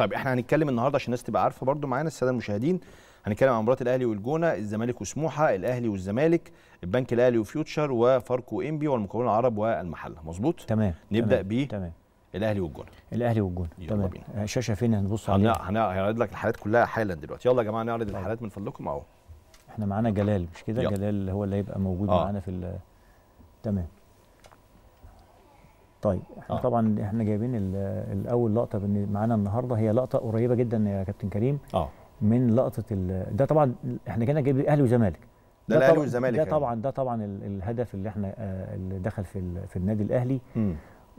طيب احنا هنتكلم النهارده عشان الناس تبقى عارفه برضو معانا الساده المشاهدين هنتكلم عن مباراه الاهلي والجونه الزمالك وسموحه الاهلي والزمالك البنك الاهلي وفيوتشر وفاركو انبي والمكون العرب والمحله مظبوط تمام نبدا ب تمام الاهلي والجونه الاهلي والجونه تمام بينا. الشاشه آه، فين هنبص عليها هنعرض لك الحالات كلها حالا دلوقتي يلا يا جماعه نعرض طيب. الحالات من فضلكم اهو احنا معانا جلال مش كده جلال هو اللي هيبقى موجود آه. معانا في تمام طيب احنا آه. طبعا احنا جايبين الاول لقطه معانا النهارده هي لقطه قريبه جدا يا كابتن كريم اه من لقطه ده طبعا احنا جينا جايبين اهلي وزمالك ده, الاهلي والزمالك ده طبعا ده طبعا الهدف اللي احنا آه، اللي دخل في في النادي الاهلي م.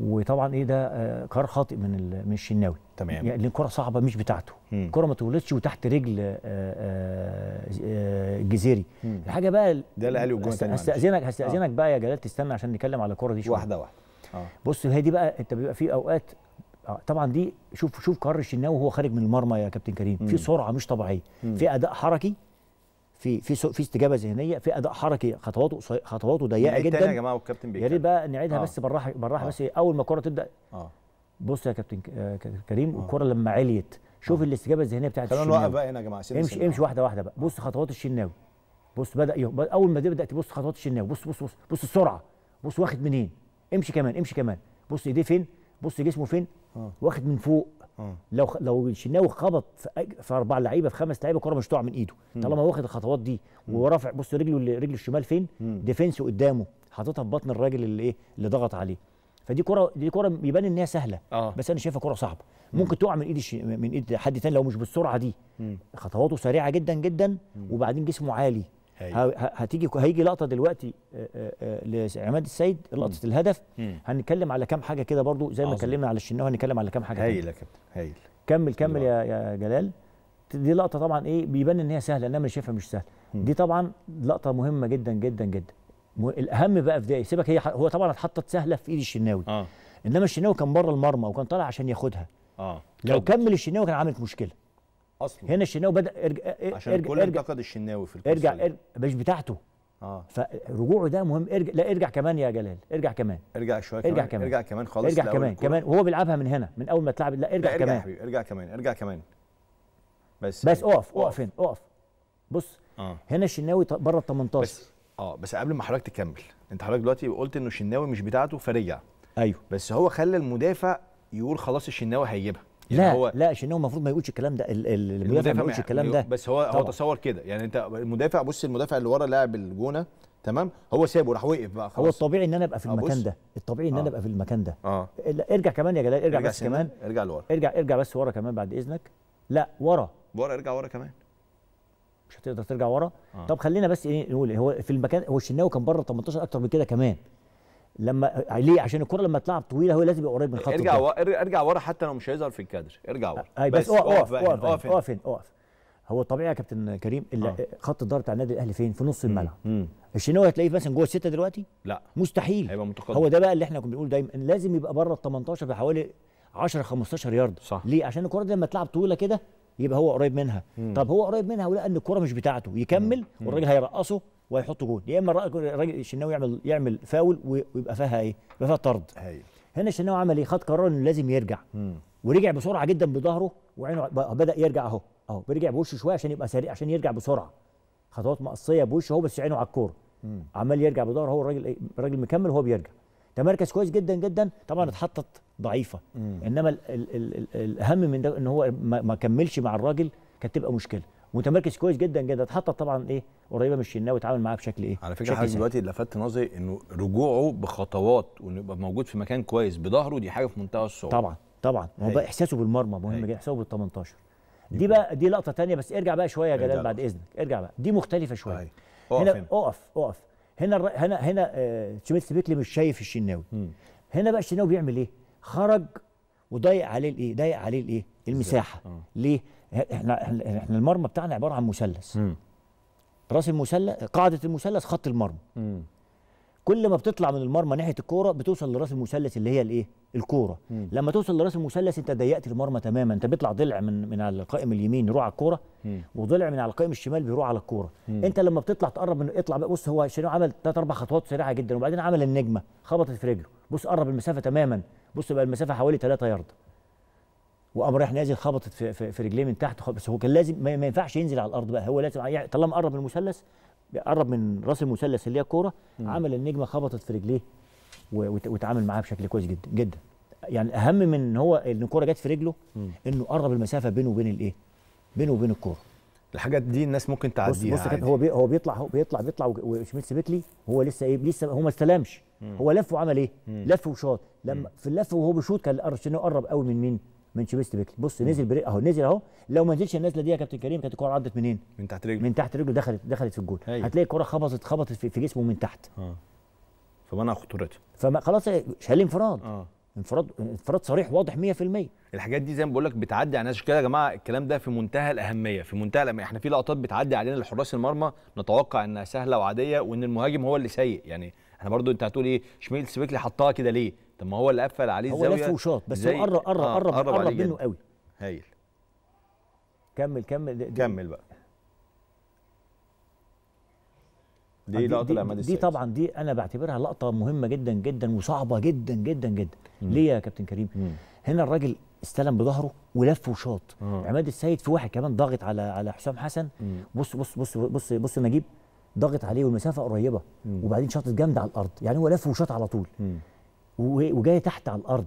وطبعا ايه ده آه، قرار خاطئ من من الشناوي تمام يعني الكره صعبه مش بتاعته الكره ما تولدش وتحت رجل آه، جزيري الحاجه بقى ده الاهلي والجون هستاذنك هستاذنك بقى يا جلال تستنى عشان نتكلم على الكره دي شويه واحده واحده آه. بص هي دي بقى انت بيبقى في اوقات آه، طبعا دي شوف شوف قرار الشناوي وهو خارج من المرمى يا كابتن كريم في سرعه مش طبيعيه في اداء حركي في في في استجابه ذهنيه في اداء حركي خطواته خطواته ضيقه جدا يا جماعه والكابتن بيتكلم يا ريت بقى نعيدها آه. بس بالراحه بالراحه آه. بس اول ما الكره تبدا آه. بص يا كابتن آه، كريم آه. الكره لما عليت شوف آه. الاستجابه الذهنيه بتاعت الشناوي خلينا نوقف بقى هنا يا جماعه امشي امشي واحده واحده بقى آه. بص خطوات الشناوي بص بدا اول ما بدات تبص خطوات الشناوي بص بص بص بص السرعه بص واخد منين امشي كمان امشي كمان بص ايديه فين بص جسمه فين آه. واخد من فوق آه. لو لو الشناوي خبط في اربع لعيبه في خمس لعيبه الكره مش تقع من ايده طالما واخد الخطوات دي ورافع بص رجله رجله الشمال فين ديفنس قدامه حاططها في بطن الراجل اللي ايه اللي ضغط عليه فدي كره دي كره يبان ان هي سهله آه. بس انا شايفها كره صعبه ممكن تقع من ايد الش... من ايد حد تاني لو مش بالسرعه دي مم. خطواته سريعه جدا جدا مم. وبعدين جسمه عالي هتيجي هيجي لقطه دلوقتي لعماد السيد لقطه الهدف هنتكلم على كام حاجه كده برضو زي ما اتكلمنا على الشناوي هنتكلم على كام حاجه هايل يا كابتن هايل كمل كمل يا يا جلال دي لقطه طبعا ايه بيبان ان هي سهله انما انا شايفها مش سهله دي طبعا لقطه مهمه جدا جدا جدا الاهم بقى في ده سيبك هي هو طبعا اتحطت سهله في ايد الشناوي آه. انما الشناوي كان بره المرمى وكان طالع عشان ياخدها اه لو كمل الشناوي كان عامل مشكله اصلا هنا الشناوي بدا ارجع اه، اه، عشان ارجع الكل انتقد الشناوي في القصه ارجع, ارجع مش بتاعته اه فرجوعه ده مهم ارجع لا ارجع كمان يا جلال ارجع كمان ارجع شويه ارجع كمان, كمان ارجع كمان خالص ارجع كمان كمان وهو بيلعبها من هنا من اول ما تلعب لا ارجع, ارجع كمان ارجع كمان ارجع كمان بس بس اقف اقف هنا اقف بص آه. هنا الشناوي بره ال 18 بس اه بس قبل ما حضرتك تكمل انت حضرتك دلوقتي قلت انه الشناوي مش بتاعته فرجع ايوه بس هو خلى المدافع يقول خلاص الشناوي هيجيبها يعني لا هو لا شنو المفروض ما يقولش الكلام ده المدافع ما يقولش الكلام ده بس هو هو تصور كده يعني انت المدافع بص المدافع اللي ورا لاعب الجونه تمام هو سابه راح وقف بقى خلاص هو الطبيعي ان انا ابقى في آه، المكان ده الطبيعي ان انا آه. ابقى في المكان ده آه. ارجع كمان يا جلال ارجع, ارجع بس كمان ارجع لورا ارجع ارجع بس ورا كمان بعد اذنك لا ورا ورا ارجع ورا كمان مش هتقدر ترجع ورا آه. طب خلينا بس ايه نقول هو في المكان هو الشناوي كان بره 18 اكتر من كده كمان لما آه، ليه عشان الكره لما تلعب طويله هو لازم يبقى قريب من خط ارجع و... ارجع ورا حتى لو مش هيظهر في الكادر ارجع ورا آه. بس اقف اقف اقف اقف اقف هو طبيعي يا كابتن كريم اللي آه. آه. خط الضهر بتاع النادي الاهلي فين في نص الملعب الشناوي هتلاقيه مثلا جوه السته دلوقتي لا مستحيل هيبقى متقدم هو ده بقى اللي احنا كنا بنقول دايما لازم يبقى بره ال 18 بحوالي 10 15 يارده صح ليه عشان الكره دي لما تلعب طويله كده يبقى هو قريب منها مم. طب هو قريب منها ولقى ان الكره مش بتاعته يكمل مم. والراجل هيرقصه ويحط جون يا اما الراجل الشناوي يعمل يعمل فاول ويبقى فيها ايه؟ يبقى فيها طرد هي. هنا الشناوي عمل ايه؟ خد قرار انه لازم يرجع م. ورجع بسرعه جدا بظهره وعينه بدا يرجع اهو اهو بيرجع بوشه شويه عشان يبقى سريع عشان يرجع بسرعه خطوات مقصيه بوشه اهو بس عينه على الكوره عمال يرجع بظهره هو الراجل إيه؟ الراجل مكمل وهو بيرجع تمركز كويس جدا جدا طبعا اتحطت ضعيفه م. انما الـ الـ الـ الاهم من ده ان هو ما كملش مع الراجل كانت تبقى مشكله متمركز كويس جدا جدا اتحطت طبعا ايه قريبه من الشناوي اتعامل معاه بشكل ايه على فكره حاسس دلوقتي لفت نظري انه رجوعه بخطوات وانه يبقى موجود في مكان كويس بظهره دي حاجه في منتهى الصعوبه طبعا طبعا هو بقى أيوة. احساسه بالمرمى مهم أيوة. جدا احساسه بال 18 دي بقى دي لقطه ثانيه بس ارجع بقى شويه يا جلال بعد اذنك ارجع بقى دي مختلفه شويه طيب. هنا اقف اقف اقف هنا هنا هنا آه بيكلي مش شايف الشناوي هنا بقى الشناوي بيعمل ايه خرج وضايق عليه الايه ضايق عليه الايه المساحه آه. ليه احنا احنا المرمى بتاعنا عباره عن مثلث راس المثلث قاعده المثلث خط المرمى كل ما بتطلع من المرمى ناحيه الكوره بتوصل لراس المثلث اللي هي الايه الكوره لما توصل لراس المثلث انت ضيقت المرمى تماما انت بيطلع ضلع من من على القائم اليمين يروح على الكوره وضلع من على القائم الشمال بيروح على الكوره انت لما بتطلع تقرب من اطلع بص هو شنو عمل ثلاث اربع خطوات سريعه جدا وبعدين عمل النجمه خبطت في رجله بص قرب المسافه تماما بص بقى المسافه حوالي 3 يارده وقام رايح نازل خبطت في, في, في رجليه من تحت بس هو كان لازم ما ينفعش ينزل على الارض بقى هو لازم طالما قرب من المثلث قرب من راس المثلث اللي هي الكوره عمل النجمه خبطت في رجليه وتعامل معاها بشكل كويس جدا جدا يعني اهم من ان هو ان الكوره جت في رجله انه قرب المسافه بينه وبين الايه؟ بينه وبين الكوره الحاجات دي الناس ممكن تعديها بص بص كده هو بي هو بيطلع هو بيطلع بيطلع وشميل بيتلي هو لسه ايه لسه هو ما استلمش هو لف وعمل ايه؟ لف وشاط لما في اللف وهو بيشوط كان قرب قوي من مين؟ من شبيست بيكلي بص نزل بري اهو نزل اهو لو ما نزلش النزله دي يا كابتن كريم كانت الكوره عدت منين؟ من تحت رجله من تحت رجله دخلت دخلت في الجول أيوه. هتلاقي الكوره خبطت خبطت في جسمه من تحت اه فمنع خطورته فما خلاص شال انفراد اه انفراد انفراد صريح واضح 100% الحاجات دي زي ما بقول لك بتعدي على ناس كده يا جماعه الكلام ده في منتهى الاهميه في منتهى الأهمية. احنا في لقطات بتعدي علينا لحراس المرمى نتوقع انها سهله وعاديه وان المهاجم هو اللي سيء يعني احنا برضو انت هتقول ايه شميل سبيكلي حطها كده ليه طب ما هو اللي قفل عليه الزاويه هو لف وشاط بس هو قرب قرب آه، قرب قرب, قرب منه قوي هايل كمل كمل دي كمل بقى آه، دي, دي لقطه السيد دي طبعا دي انا بعتبرها لقطه مهمه جدا جدا وصعبه جدا جدا جدا مم. ليه يا كابتن كريم مم. هنا الراجل استلم بظهره ولف وشاط آه. عماد السيد في واحد كمان ضاغط على على حسام حسن مم. بص بص بص بص بص نجيب ضاغط عليه والمسافه قريبه مم. وبعدين شاطت جامده على الارض يعني هو لف وشاط على طول مم. وجايه تحت على الارض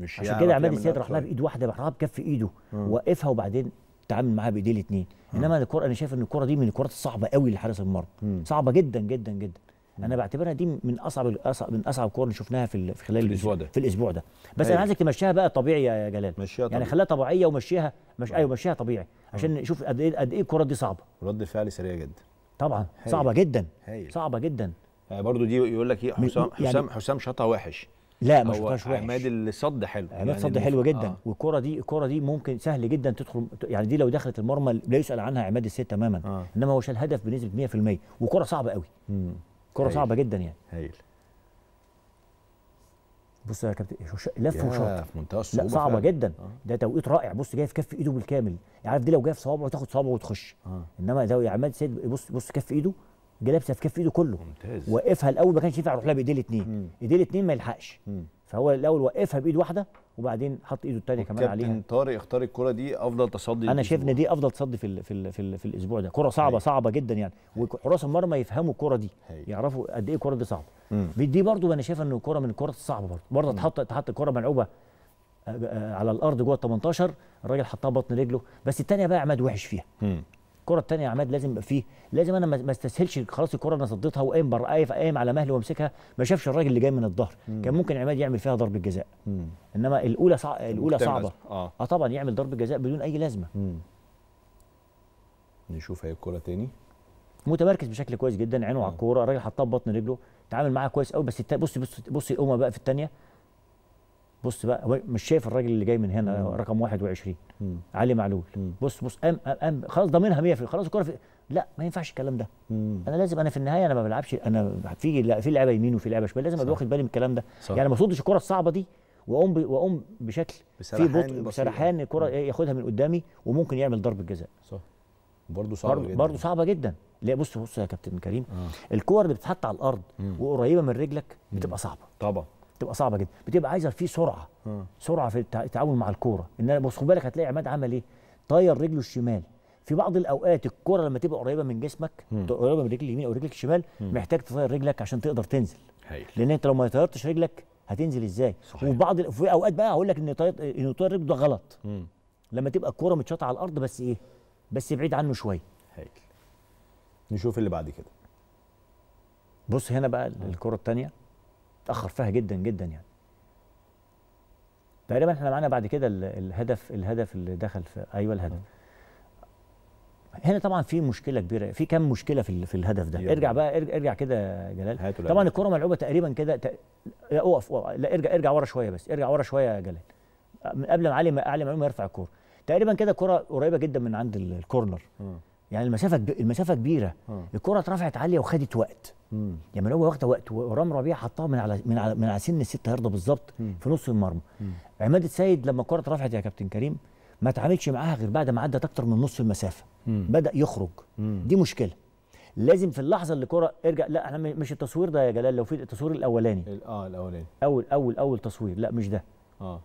مش عشان كده عماد السيد راح لها بايد واحده راح لها بكف ايده وقفها وبعدين تعامل معاها بايديه الاثنين انما الكره انا شايف ان الكره دي من الكرات الصعبه قوي لحارس المرمى صعبه جدا جدا جدا انا بعتبرها دي من اصعب من اصعب الكور اللي شفناها في في خلال في الاسبوع ده في الاسبوع ده بس انا أيوة. عايزك تمشيها بقى طبيعي يا جلال مشيها طبيعي. يعني خليها طبيعيه ومشيها مش ايوه, أيوة. مشيها طبيعي عشان نشوف قد ايه قد ايه الكره دي صعبه رد فعل سريع جدا طبعا هي. صعبه جدا هي. صعبه جدا يعني برضه دي يقول لك ايه حسام يعني حسام حسام شطها وحش لا ما شفتهاش وحش عماد الصد حلو عماد يعني صد حلو جدا آه. والكره دي الكره دي ممكن سهل جدا تدخل يعني دي لو دخلت المرمى لا يسال عنها عماد السيد تماما آه. انما هو شال هدف بنسبه 100% وكره صعبه قوي كره صعبه جدا يعني هايل بص يا كابتن لف وشاط في منتهى الصعوبه لا صعبه فعلا. جدا آه. ده توقيت رائع بص جاي في كف ايده بالكامل عارف دي لو جايه في صوابعه تاخد صوابعه وتخش آه. انما ده عماد السيد بص بص كف ايده جالها في في ايده كله ممتاز وقفها الاول ما كانش ينفع يروح لها بايديه الاثنين ايديه الاثنين ما يلحقش فهو الاول وقفها بايد واحده وبعدين حط ايده الثانيه كمان عليها كابتن طارق اختار الكره دي افضل تصدي انا شايف ان دي افضل تصدي في الـ في الـ في, الـ في الاسبوع ده كره صعبه هي. صعبه جدا يعني وحراس المرمى يفهموا الكره دي هي. يعرفوا قد ايه الكره دي صعبه مم. دي برضو انا شايف ان الكره من الكرات الصعبه برضو برضه اتحط اتحط الكره ملعوبه آه، آه، على الارض جوه ال 18 الراجل حطها بطن رجله بس الثانيه بقى عماد وحش فيها الكره الثانيه يا عماد لازم يبقى فيه لازم انا ما استسهلش خلاص الكره انا صديتها وقايم بر قايم قايم على مهله وامسكها ما شافش الراجل اللي جاي من الظهر كان ممكن عماد يعمل فيها ضربه جزاء انما الاولى صع... الاولى صعبه آه. اه طبعا يعمل ضربه جزاء بدون اي لازمه مم. نشوف هي الكره ثاني متمركز بشكل كويس جدا عينه على الكوره الراجل حطها ببطن رجله تعامل معاها كويس قوي بس بص بص بص يقومها بقى في الثانيه بص بقى مش شايف الراجل اللي جاي من هنا مم. رقم 21 مم. علي معلول مم. بص بص قام قام خلاص ضامنها 100% خلاص الكوره لا ما ينفعش الكلام ده مم. انا لازم انا في النهايه انا ما بلعبش انا في لا في لعيبه يمين وفي لعيبه شمال لازم ابقى واخد بالي من الكلام ده صح. يعني ما اصدش الكره الصعبه دي واقوم واقوم بشكل في بطء بسرحان الكره ياخدها من قدامي وممكن يعمل ضربه جزاء صح برضه صعبه برضو جدا برضه صعبه جدا لا بص بص يا كابتن كريم آه. الكور اللي بتتحط على الارض مم. وقريبه من رجلك بتبقى صعبه طبعا بتبقى صعبه جدا بتبقى عايزه في سرعه اه. سرعه في التعامل مع الكوره ان بص خد بالك هتلاقي عماد عمل ايه طاير رجله الشمال في بعض الاوقات الكره لما تبقى قريبه من جسمك قريبه من رجل اليمين او رجلك الشمال م. محتاج تطير رجلك عشان تقدر تنزل هيل. لان انت لو ما طيرتش رجلك هتنزل ازاي صحيح. وبعض في اوقات بقى هقول لك ان طير ان طير رجله ده غلط م. لما تبقى الكوره متشاطه على الارض بس ايه بس بعيد عنه شويه هيك نشوف اللي بعد كده بص هنا بقى الكره الثانيه اتاخر فيها جدا جدا يعني تقريبا احنا معانا بعد كده الهدف الهدف اللي دخل في ايوه الهدف هنا طبعا في مشكله كبيره في كم مشكله في في الهدف ده ارجع بقى ارجع كده يا جلال طبعا الكره ملعوبه تقريبا كده لا اقف لا ارجع ارجع ورا شويه بس ارجع ورا شويه يا جلال من قبل ما علي ما علي معلوم يرفع الكوره تقريبا كده كره قريبه جدا من عند الكورنر م. يعني المسافه المسافه كبيره آه. الكره اترفعت عاليه وخدت وقت يعني من اول واخده وقت ورام ربيع حطها من على من على من على سن الست يارده بالظبط في نص المرمى عماد السيد لما الكره اترفعت يا كابتن كريم ما تعاملش معاها غير بعد ما عدت اكتر من نص المسافه مم. بدا يخرج مم. دي مشكله لازم في اللحظه اللي الكره ارجع لا احنا مش التصوير ده يا جلال لو في التصوير الاولاني اه الاولاني اول اول اول تصوير لا مش ده اه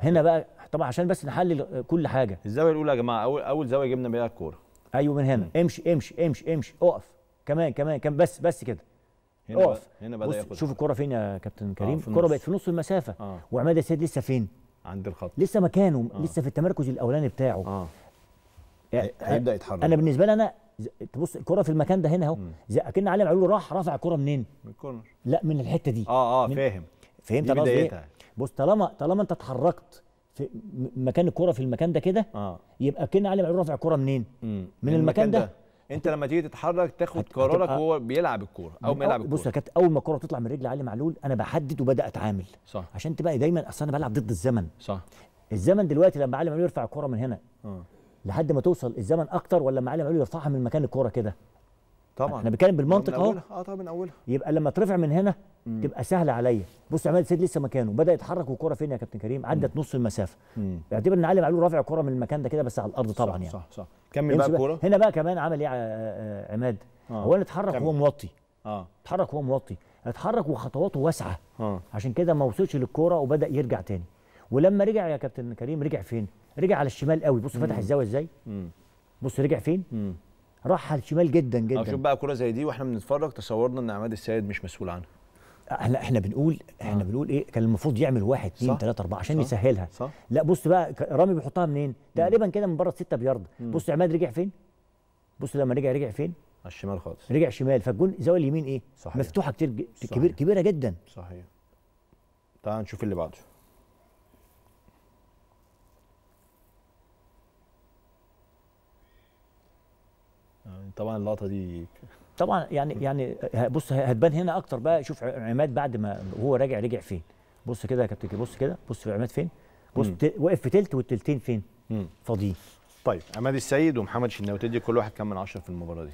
هنا بقى طبعا عشان بس نحلل كل حاجه الزاويه الاولى يا جماعه اول اول زاويه جبنا بيها الكوره ايوه من هنا امشي امشي امشي امشي اقف كمان كمان كمان بس بس كده هنا اقف هنا بدا ياخد شوف الكره فين يا كابتن آه، كريم آه الكره بقت في نص المسافه آه. وعماد السيد لسه فين عند الخط لسه مكانه آه. لسه في التمركز الاولاني بتاعه اه يعني هيبدا يتحرك انا بالنسبه لي انا تبص الكره في المكان ده هنا اهو اكن علي معلول راح رافع الكره منين من الكورنر لا من الحته دي اه اه فاهم فهمت قصدي إيه؟ بص طالما طالما انت اتحركت في مكان الكره في المكان ده كده آه. يبقى كان علي معلول رافع الكره منين مم. من المكان ده انت لما تيجي تتحرك تاخد قرارك وهو بيلعب الكوره او ما يلعب الكوره بص يا كابتن اول ما الكوره تطلع من رجل علي معلول انا بحدد وبدا اتعامل صح عشان تبقى دايما اصل انا بلعب ضد الزمن صح الزمن دلوقتي لما علي معلول يرفع الكوره من هنا آه. لحد ما توصل الزمن اكتر ولا لما علي معلول يرفعها من مكان الكوره كده طبعا احنا بنتكلم بالمنطق اهو اه طبعا من اولها يبقى لما ترفع من هنا مم. تبقى سهله عليا بص عماد السيد لسه مكانه بدا يتحرك والكره فين يا كابتن كريم عدت نص المسافه اعتبر ان علي معلول رافع الكره من المكان ده كده بس على الارض طبعا صح يعني صح صح كمل بقى الكوره هنا بقى كمان عمل ايه آه، آه، عماد آه. هو اتحرك وهو موطي اه اتحرك وهو موطي اتحرك وخطواته واسعه آه. عشان كده ما وصلش للكوره وبدا يرجع تاني ولما رجع يا كابتن كريم رجع فين رجع على الشمال قوي بص فتح الزاويه ازاي بص رجع فين مم. راح على الشمال جدا جدا شوف بقى كوره زي دي واحنا بنتفرج تصورنا ان عماد السيد مش مسؤول عنها هلا احنا بنقول احنا آه. بنقول ايه كان المفروض يعمل واحد اثنين ثلاثه اربعه عشان صح. يسهلها صح. لا بص بقى رامي بيحطها منين؟ تقريبا كده من بره السته بيارد بص عماد رجع فين؟ بص لما رجع رجع فين؟ على الشمال خالص رجع شمال فالجون زاويه اليمين ايه؟ صحيح. مفتوحه كتير صحيح. كبير كبيره جدا صحيح تعال نشوف اللي بعده آه، طبعا اللقطه دي طبعا يعني يعني آه، بص هتبان هنا اكتر بقى شوف عماد بعد ما هو راجع رجع فين بص كده يا كابتن بص كده بص في عماد فين بص واقف في تلت والتلتين فين فاضيين طيب عماد السيد ومحمد شناوي تدي كل واحد كام من عشرة في المباراه دي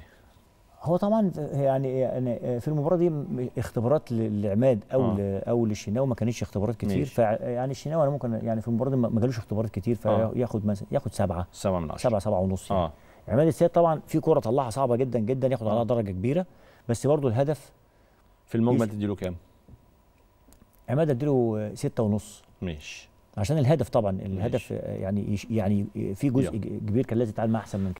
هو طبعا يعني يعني آه، في المباراه دي اختبارات لعماد او آه. او للشناوي ما كانتش اختبارات كتير فيعني الشناوي انا ممكن يعني في المباراه دي ما جالوش اختبارات كتير فياخد آه. ياخد سبعه سبعه من عشرة سبعه سبعه ونص يعني. آه. عماد السيد طبعا في كوره طلعها صعبه جدا جدا ياخد عليها آه. درجه كبيره بس برضه الهدف في المجمل تديله كام؟ عماد اديله ستة ونص ماشي عشان الهدف طبعا الهدف ماشي. يعني يعني في جزء يو. كبير كان لازم يتعامل معاه احسن من كده